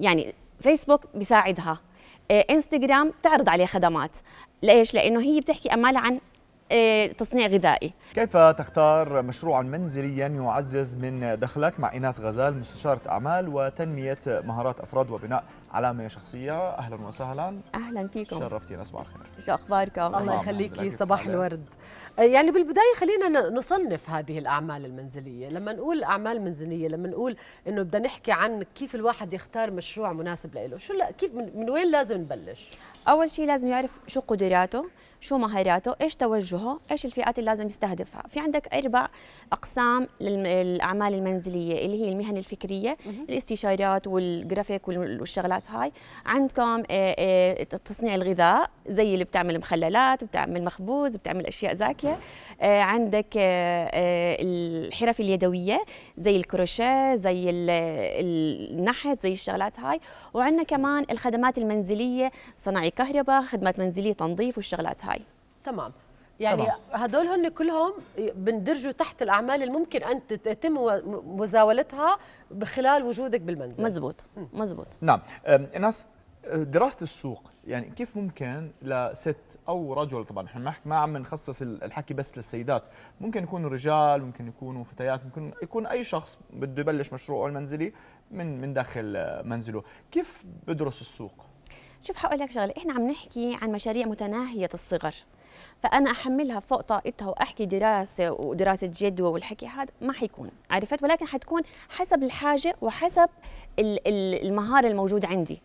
يعني فيسبوك بيساعدها انستغرام إيه، تعرض عليه خدمات ليش لانه هي بتحكي امال عن آه، تصنيع غذائي كيف تختار مشروعا منزليا يعزز من دخلك مع إيناس غزال مستشارة أعمال وتنمية مهارات أفراد وبناء علامة شخصية أهلا وسهلا أهلا فيكم شرفتينا صباح الخير شو أخباركم الله يخليكي صباح الورد آه، يعني بالبداية خلينا نصنف هذه الأعمال المنزلية لما نقول أعمال منزلية لما نقول إنه بدنا نحكي عن كيف الواحد يختار مشروع مناسب له شو كيف من وين لازم نبلش أول شيء لازم يعرف شو قدراته شو مهاراته ايش توجهه ايش الفئات اللي لازم يستهدفها في عندك اربع اقسام للاعمال المنزليه اللي هي المهن الفكريه الاستشارات والجرافيك والشغلات هاي عندكم آه، آه، تصنيع الغذاء زي اللي بتعمل مخللات بتعمل مخبوز بتعمل اشياء زاكيه آه، عندك الحرف اليدويه زي الكروشيه زي النحت زي الشغلات هاي وعندنا كمان الخدمات المنزليه صناعي كهرباء خدمات منزليه تنظيف والشغلات هاي تمام يعني هدول هن كلهم بندرجوا تحت الاعمال اللي ممكن ان تتم مزاولتها خلال وجودك بالمنزل مزبوط مزبوط نعم ناس أه، دراسه السوق يعني كيف ممكن لست او رجل طبعا احنا ما عم نخصص الحكي بس للسيدات ممكن يكونوا رجال ممكن يكونوا فتيات ممكن يكون اي شخص بده يبلش مشروعه المنزلي من من داخل أه، منزله كيف بدرس السوق شوف حقول لك شغله احنا عم نحكي عن مشاريع متناهيه الصغر فانا احملها فوق طاقتها واحكي دراسه ودراسه جدوى والحكي هذا ما حيكون عرفت ولكن حتكون حسب الحاجه وحسب المهاره الموجوده عندي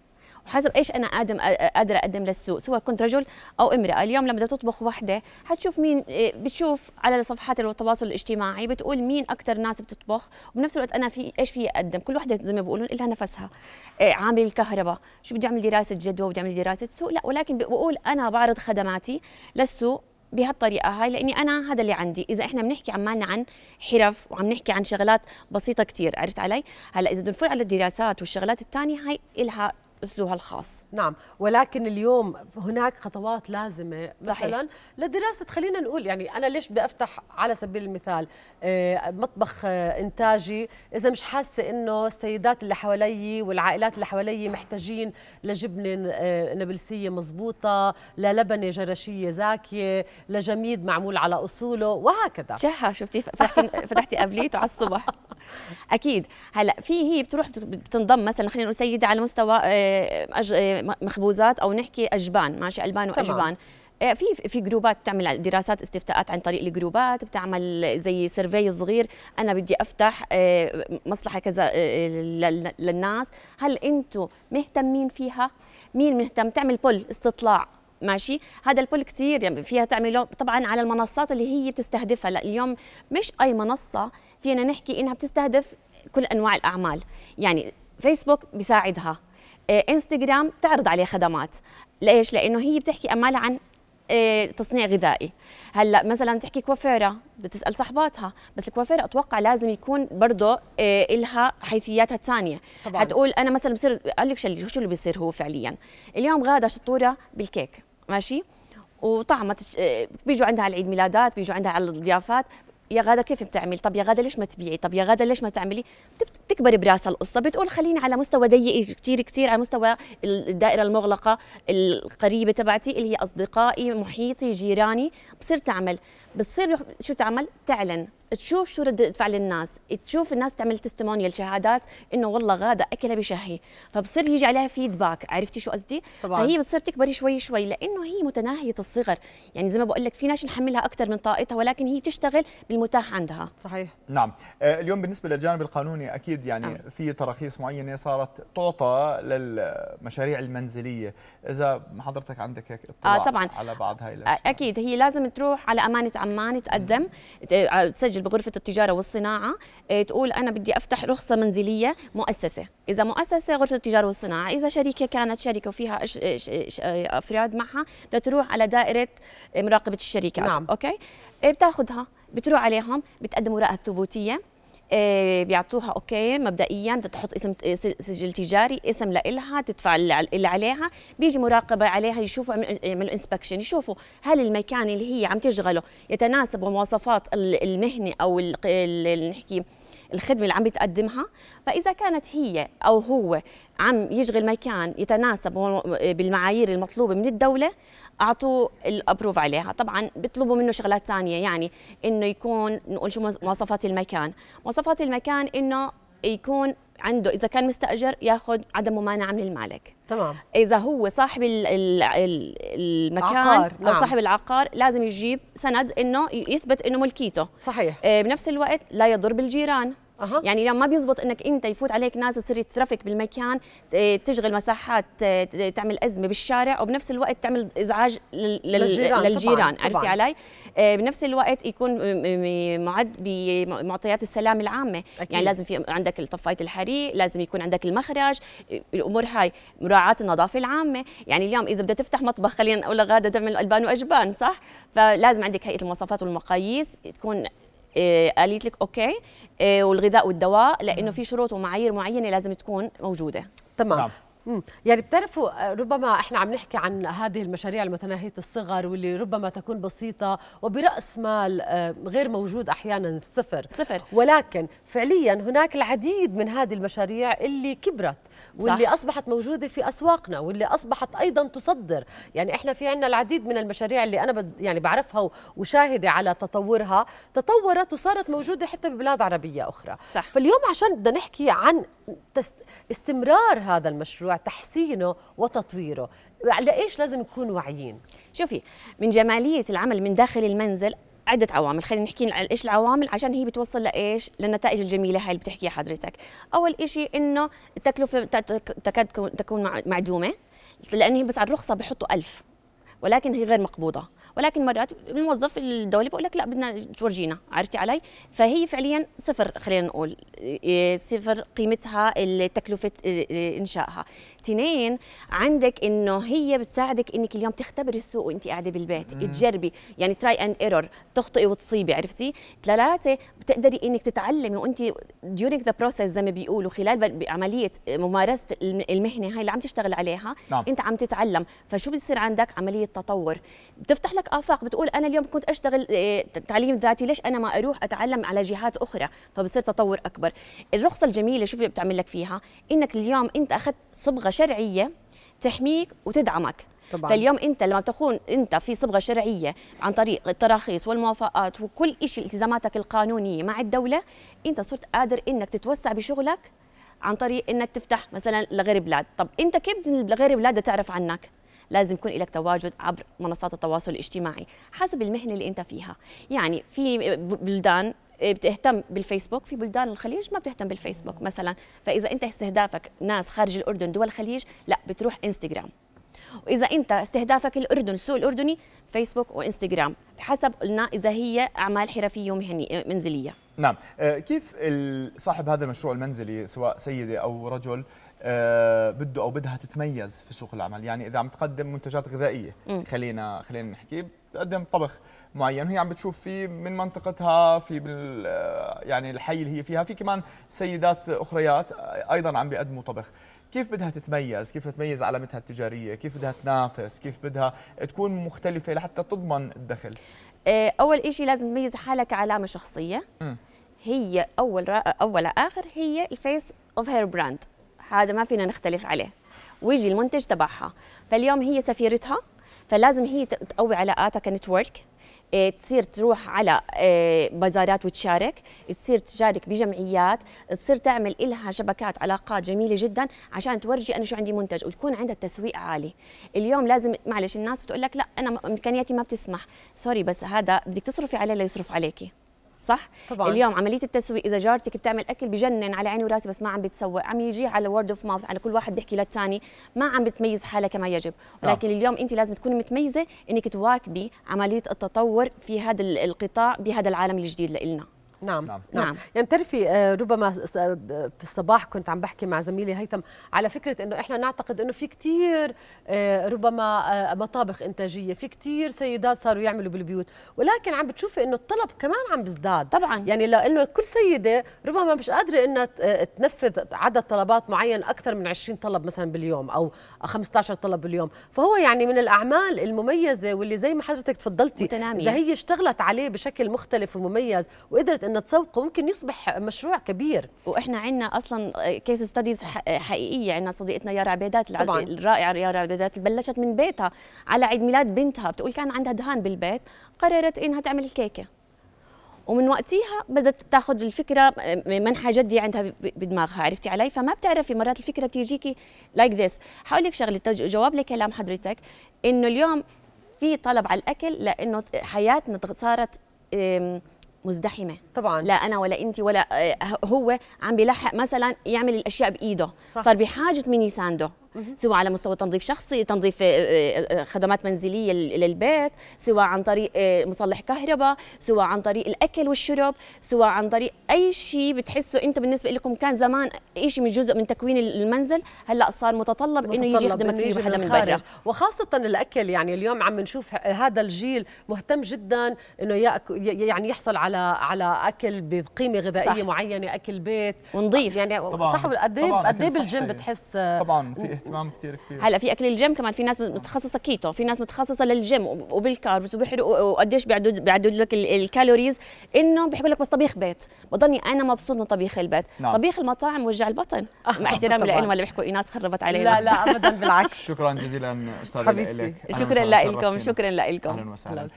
وحسب ايش انا قادم قادره اقدم للسوق سواء كنت رجل او امراه اليوم لما بدها تطبخ وحده حتشوف مين إيه، بتشوف على صفحات التواصل الاجتماعي بتقول مين اكثر ناس بتطبخ وبنفس الوقت انا في ايش في اقدم كل وحده زي ما بيقولون لها نفسها إيه، عامل الكهرباء شو بدي اعمل دراسه جدوى بدي اعمل دراسه سوق لا ولكن بقول انا بعرض خدماتي للسوق بهالطريقه هاي لاني انا هذا اللي عندي اذا احنا بنحكي عمالنا عن حرف وعم نحكي عن شغلات بسيطه كثير عرفت علي هلا اذا بدنا نفوت على الدراسات والشغلات الثانيه هاي إلها اسلوبها الخاص نعم ولكن اليوم هناك خطوات لازمه مثلا صحيح. لدراسه خلينا نقول يعني انا ليش بدي افتح على سبيل المثال آه، مطبخ آه، انتاجي اذا مش حاسه انه السيدات اللي حوالي والعائلات اللي حوالي محتاجين لجبنه آه، نابلسيه مضبوطه للبنه جرشيه زاكيه لجميد معمول على اصوله وهكذا شها شفتي فتحتي فتحتي قبليته على الصبح اكيد هلا في هي بتروح بتنضم مثلا خلينا نقول سيده على مستوى آه، آه، مخبوزات او نحكي اجبان ماشي البان واجبان طبعا. آه، في في جروبات بتعمل دراسات استفتاءات عن طريق الجروبات بتعمل زي سيرفي صغير انا بدي افتح مصلحه كذا للناس هل انتم مهتمين فيها مين مهتم تعمل بول استطلاع ماشي هذا البول كثير يعني فيها تعمله طبعا على المنصات اللي هي بتستهدفها لا اليوم مش اي منصه فينا نحكي انها بتستهدف كل انواع الاعمال يعني فيسبوك بيساعدها آه، انستغرام تعرض عليه خدمات ليش لانه هي بتحكي امال عن إيه، تصنيع غذائي هلا مثلا تحكي كوافيره بتسال صاحباتها بس الكوافيره اتوقع لازم يكون برضه إيه، إلها حيثياتها الثانيه حتقول انا مثلا بصير اقول لك شو اللي بيصير هو فعليا اليوم غاده شطوره بالكيك ماشي وطعمت إيه، بيجوا عندها على العيد ميلادات بيجوا عندها على الضيافات يا غاده كيف بتعمل طب يا غاده ليش ما تبيعي طب يا غاده ليش ما تعملي بتكبر براسها القصه بتقول خليني على مستوى ضيق كثير كثير على مستوى الدائره المغلقه القريبه تبعتي اللي هي اصدقائي محيطي جيراني بصير تعمل بتصير شو تعمل تعلن تشوف شو ردة فعل الناس تشوف الناس تعمل تستمونيال شهادات انه والله غاده اكلها بشهي فبصير يجي عليها فيدباك عرفتي شو قصدي طبعا فهي بتصير تكبر شوي شوي لانه هي متناهيه الصغر يعني زي ما بقول لك في ناس نحملها اكثر من طاقتها ولكن هي بتشتغل بالمتاح عندها صحيح نعم آه، اليوم بالنسبه للجانب القانوني اكيد يعني آه. في تراخيص معينه صارت تعطى للمشاريع المنزليه اذا حضرتك عندك هيك اطلاع آه طبعا على بعض هاي الاشياء آه، اكيد هي لازم تروح على امانه عمان تقدم آه، تسجل تسجل بغرفه التجاره والصناعه آه، تقول انا بدي افتح رخصه منزليه مؤسسه اذا مؤسسه غرفه التجاره والصناعه اذا شركه كانت شركه وفيها آه، افراد معها بدها تروح على دائره مراقبه الشركات نعم. اوكي آه، بتاخذها بتروح عليهم بتقدم ورقه ثبوتيه آه، بيعطوها اوكي مبدئيا بتحط اسم آه، سجل تجاري اسم لإلها تدفع اللي عليها بيجي مراقبه عليها يشوفوا يعملوا انسبكشن يشوفوا هل المكان اللي هي عم تشغله يتناسب مواصفات المهنه او نحكي الخدمه اللي عم بتقدمها فاذا كانت هي او هو عم يشغل مكان يتناسب بالمعايير المطلوبه من الدوله اعطوه الابروف عليها طبعا بيطلبوا منه شغلات ثانيه يعني انه يكون نقول شو مواصفات المكان مواصفات المكان انه يكون عنده اذا كان مستاجر ياخذ عدم ممانعه من المالك تمام اذا هو صاحب الـ الـ ال المكان عقار. او نعم. صاحب العقار لازم يجيب سند انه يثبت انه ملكيته صحيح آه، بنفس الوقت لا يضر بالجيران أه. يعني لما ما بيزبط انك انت يفوت عليك ناس يصير ترافيك بالمكان آه، تشغل مساحات آه، تعمل ازمه بالشارع وبنفس الوقت تعمل ازعاج للجيران, للجيران. طبعاً. عرفتي علي آه، بنفس الوقت يكون معد بمعطيات السلام العامه يعني أكيد. يعني لازم في عندك طفايه الحريق لازم يكون عندك المخرج الامور هاي مراعاه النظافه العامه يعني اليوم اذا بدها تفتح مطبخ خلينا نقول غاده تعمل البان واجبان صح فلازم عندك هيئه المواصفات والمقاييس تكون آه، قالت لك اوكي آه، والغذاء والدواء لانه في شروط ومعايير معينه لازم تكون موجوده تمام نعم. يعني بتعرفوا آه، ربما احنا عم نحكي عن هذه المشاريع المتناهية الصغر واللي ربما تكون بسيطة وبرأس مال غير موجود أحيانا صفر صفر ولكن فعليا هناك العديد من هذه المشاريع اللي كبرت واللي صح. اصبحت موجوده في اسواقنا واللي اصبحت ايضا تصدر يعني احنا في عندنا العديد من المشاريع اللي انا بد يعني بعرفها وشاهده على تطورها تطورت وصارت موجوده حتى ببلاد عربيه اخرى صح. فاليوم عشان بدنا نحكي عن استمرار هذا المشروع تحسينه وتطويره على ايش لازم نكون واعيين شوفي من جماليه العمل من داخل المنزل عده عوامل خلينا نحكي عن ايش العوامل عشان هي بتوصل لايش للنتائج الجميله هاي اللي بتحكيها حضرتك اول شيء انه التكلفه تكاد تكون معدومه لانه بس على الرخصه بحطوا ألف ولكن هي غير مقبوضه ولكن مرات الموظف الدولي بيقول لك لا بدنا تورجينا عرفتي علي فهي فعليا صفر خلينا نقول إيه، صفر قيمتها التكلفة إيه، إيه، انشائها اثنين عندك انه هي بتساعدك انك اليوم تختبري السوق وانت قاعده بالبيت تجربي يعني تراي اند ايرور تخطئي وتصيبي عرفتي ثلاثه بتقدري انك تتعلمي وانت ديورينج ذا بروسيس زي ما بيقولوا خلال عمليه ممارسه المهنه هاي اللي عم تشتغل عليها نعم. انت عم تتعلم فشو بصير عندك عمليه تطور بتفتح لك آفاق بتقول أنا اليوم كنت أشتغل آه، تعليم ذاتي ليش أنا ما أروح أتعلم على جهات أخرى فبصير تطور أكبر الرخصة الجميلة شو بتعمل لك فيها إنك اليوم أنت أخذت صبغة شرعية تحميك وتدعمك طبعا. فاليوم انت لما تكون انت في صبغه شرعيه عن طريق التراخيص والموافقات وكل شيء التزاماتك القانونيه مع الدوله انت صرت قادر انك تتوسع بشغلك عن طريق انك تفتح مثلا لغير بلاد طب انت كيف لغير بلاد تعرف عنك لازم يكون لك تواجد عبر منصات التواصل الاجتماعي حسب المهنه اللي انت فيها يعني في بلدان بتهتم بالفيسبوك في بلدان الخليج ما بتهتم بالفيسبوك مثلا فاذا انت استهدافك ناس خارج الاردن دول الخليج لا بتروح انستغرام واذا انت استهدافك الاردن السوق الاردني فيسبوك وانستغرام حسب قلنا اذا هي اعمال حرفيه ومهنيه منزليه نعم آه، كيف صاحب هذا المشروع المنزلي سواء سيده او رجل آه، بده او بدها تتميز في سوق العمل يعني اذا عم تقدم منتجات غذائيه خلينا خلينا نحكي بتقدم طبخ معين وهي عم بتشوف فيه من منطقتها في بال آه، يعني الحي اللي هي فيها في كمان سيدات اخريات ايضا عم بيقدموا طبخ كيف بدها تتميز كيف تميز علامتها التجاريه كيف بدها تنافس كيف بدها تكون مختلفه لحتى تضمن الدخل آه، اول شيء لازم تميز حالك علامه شخصيه م. هي اول اول اخر هي الفيس اوف هير براند هذا ما فينا نختلف عليه ويجي المنتج تبعها فاليوم هي سفيرتها فلازم هي تقوي علاقاتها كنتورك إيه، تصير تروح على إيه، بازارات وتشارك تصير تشارك بجمعيات تصير تعمل إلها شبكات علاقات جميلة جدا عشان تورجي أنا شو عندي منتج وتكون عندها تسويق عالي اليوم لازم معلش الناس بتقول لك لا أنا إمكانياتي ما بتسمح سوري بس هذا بدك تصرفي عليه ليصرف عليكي صح طبعا. اليوم عمليه التسويق اذا جارتك بتعمل اكل بجنن على عيني وراسي بس ما عم بتسوق عم يجي على وورد اوف ماوث على كل واحد بيحكي للثاني ما عم بتميز حالها كما يجب نعم. ولكن آه. اليوم انت لازم تكوني متميزه انك تواكبي عمليه التطور في هذا القطاع بهذا العالم الجديد لنا نعم،, نعم نعم, نعم. يعني بتعرفي آه، ربما في الصباح كنت عم بحكي مع زميلي هيثم على فكره انه احنا نعتقد انه في كثير آه، ربما آه، مطابخ انتاجيه في كثير سيدات صاروا يعملوا بالبيوت ولكن عم بتشوفي انه الطلب كمان عم بيزداد طبعا يعني لانه كل سيده ربما مش قادره انها تنفذ عدد طلبات معين اكثر من 20 طلب مثلا باليوم او 15 طلب باليوم فهو يعني من الاعمال المميزه واللي زي ما حضرتك تفضلتي متنامية. اذا هي اشتغلت عليه بشكل مختلف ومميز وقدرت ان تسوقه ممكن يصبح مشروع كبير واحنا عندنا اصلا كيس ستاديز حقيقيه عندنا صديقتنا يارا عبيدات طبعاً. الرائعه يارا عبيدات بلشت من بيتها على عيد ميلاد بنتها بتقول كان عندها دهان بالبيت قررت انها تعمل الكيكه ومن وقتها بدات تاخذ الفكره منحى جدي عندها بدماغها عرفتي علي فما بتعرفي مرات الفكره بتيجيكي لايك like ذس حقول لك شغله جواب لكلام حضرتك انه اليوم في طلب على الاكل لانه حياتنا صارت مزدحمه طبعا لا انا ولا انت ولا آه، هو عم بيلحق مثلا يعمل الاشياء بايده صح. صار بحاجه من يسانده سواء على مستوى تنظيف شخصي تنظيف آه، آه، آه، خدمات منزليه للبيت سواء عن طريق مصلح كهرباء سواء عن طريق الاكل والشرب سواء عن طريق اي شيء بتحسه انت بالنسبه لكم كان زمان شيء من جزء من تكوين المنزل هلا صار متطلب, متطلب انه يجي يخدمك فيه حدا من برا وخاصه الاكل يعني اليوم عم نشوف هذا الجيل مهتم جدا انه يعني يحصل على على اكل بقيمه غذائيه صح. معينه اكل بيت ونظيف يعني طبعاً صح قد ايه قد ايه بالجيم بتحس طبعا في اهتمام كثير كبير هلا في اكل الجيم كمان في ناس متخصصه كيتو في ناس متخصصه للجيم وبالكاربس وبيحرقوا وقديش بيعدوا لك الكالوريز انه بيحكوا لك بس طبيخ بيت بضلني انا مبسوط من طبيخ البيت نعم. طبيخ المطاعم وجع البطن آه. مع احترامي لهم ولا بيحكوا ايناس خربت علينا لا لا ابدا بالعكس شكرا جزيلا استاذ لك شكرا لكم شكرا لكم اهلا وسهلا